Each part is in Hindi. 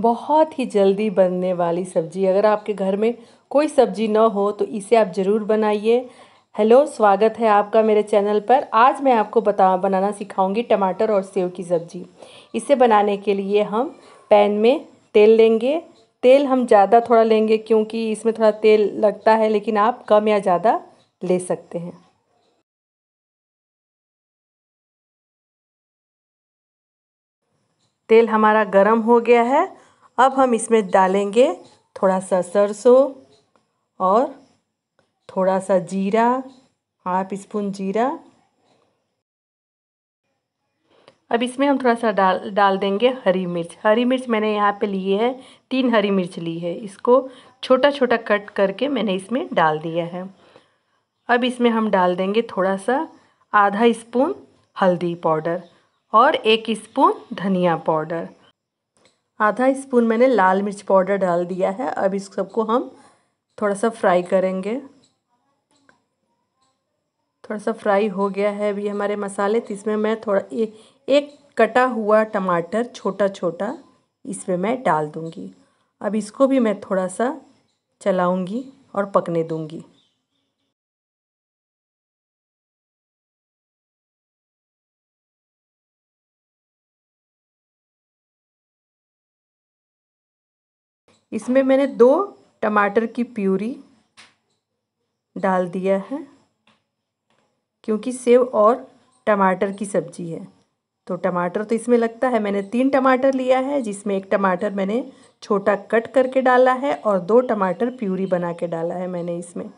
बहुत ही जल्दी बनने वाली सब्ज़ी अगर आपके घर में कोई सब्ज़ी ना हो तो इसे आप ज़रूर बनाइए हेलो स्वागत है आपका मेरे चैनल पर आज मैं आपको बता बनाना सिखाऊंगी टमाटर और सेव की सब्ज़ी इसे बनाने के लिए हम पैन में तेल लेंगे तेल हम ज़्यादा थोड़ा लेंगे क्योंकि इसमें थोड़ा तेल लगता है लेकिन आप कम या ज़्यादा ले सकते हैं तेल हमारा गरम हो गया है अब हम इसमें डालेंगे थोड़ा सा सरसों और थोड़ा सा जीरा हाफ स्पून जीरा अब इसमें हम थोड़ा सा डाल डाल देंगे हरी मिर्च हरी मिर्च मैंने यहाँ पे ली है तीन हरी मिर्च ली है इसको छोटा छोटा कट करके मैंने इसमें डाल दिया है अब इसमें हम डाल देंगे थोड़ा सा आधा स्पून हल्दी पाउडर और एक स्पून धनिया पाउडर आधा स्पून मैंने लाल मिर्च पाउडर डाल दिया है अब इस सबको हम थोड़ा सा फ्राई करेंगे थोड़ा सा फ्राई हो गया है अभी हमारे मसाले तो इसमें मैं थोड़ा ए, एक कटा हुआ टमाटर छोटा छोटा इसमें मैं डाल दूँगी अब इसको भी मैं थोड़ा सा चलाऊँगी और पकने दूँगी इसमें मैंने दो टमाटर की प्यूरी डाल दिया है क्योंकि सेव और टमाटर की सब्जी है तो टमाटर तो इसमें लगता है मैंने तीन टमाटर लिया है जिसमें एक टमाटर मैंने छोटा कट करके डाला है और दो टमाटर प्यूरी बना के डाला है मैंने इसमें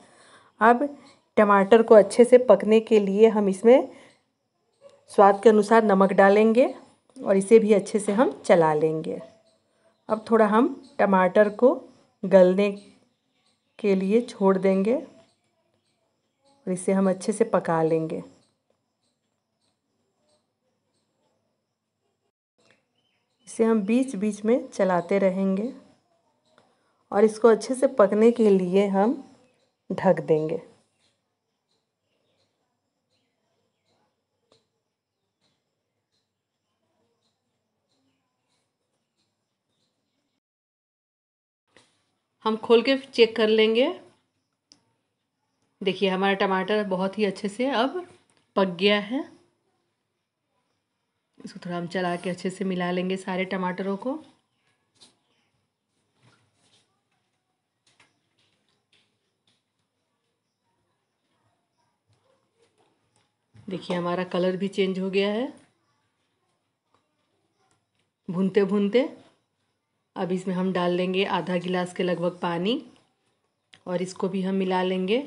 अब टमाटर को अच्छे से पकने के लिए हम इसमें स्वाद के अनुसार नमक डालेंगे और इसे भी अच्छे से हम चला लेंगे अब थोड़ा हम टमाटर को गलने के लिए छोड़ देंगे और इसे हम अच्छे से पका लेंगे इसे हम बीच बीच में चलाते रहेंगे और इसको अच्छे से पकने के लिए हम ढक देंगे हम खोल के चेक कर लेंगे देखिए हमारा टमाटर बहुत ही अच्छे से अब पक गया है इसको थोड़ा हम चला के अच्छे से मिला लेंगे सारे टमाटरों को देखिए हमारा कलर भी चेंज हो गया है भूनते भूनते अब इसमें हम डाल लेंगे आधा गिलास के लगभग पानी और इसको भी हम मिला लेंगे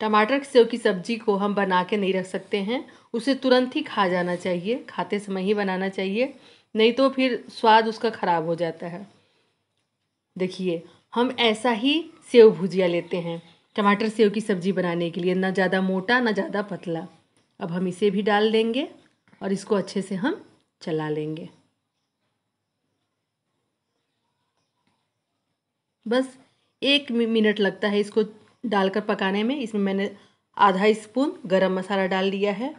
टमाटर सेव की सब्ज़ी को हम बना के नहीं रख सकते हैं उसे तुरंत ही खा जाना चाहिए खाते समय ही बनाना चाहिए नहीं तो फिर स्वाद उसका ख़राब हो जाता है देखिए हम ऐसा ही सेव भुजिया लेते हैं टमाटर सेव की सब्ज़ी बनाने के लिए ना ज़्यादा मोटा ना ज़्यादा पतला अब हम इसे भी डाल देंगे और इसको अच्छे से हम चला लेंगे बस एक मिनट लगता है इसको डालकर पकाने में इसमें मैंने आधा स्पून गरम मसाला डाल दिया है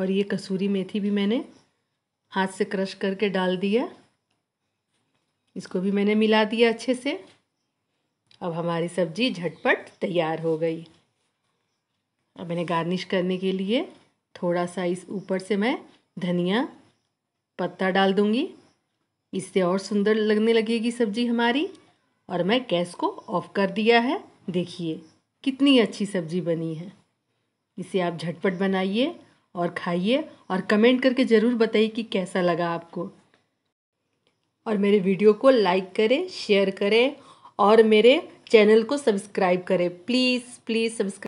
और ये कसूरी मेथी भी मैंने हाथ से क्रश करके डाल दिया इसको भी मैंने मिला दिया अच्छे से अब हमारी सब्जी झटपट तैयार हो गई अब मैंने गार्निश करने के लिए थोड़ा सा इस ऊपर से मैं धनिया पत्ता डाल दूँगी इससे और सुंदर लगने लगेगी सब्जी हमारी और मैं गैस को ऑफ कर दिया है देखिए कितनी अच्छी सब्जी बनी है इसे आप झटपट बनाइए और खाइए और कमेंट करके ज़रूर बताइए कि कैसा लगा आपको और मेरे वीडियो को लाइक करें शेयर करें और मेरे चैनल को सब्सक्राइब करें प्लीज़ प्लीज़ सब्सक्राइब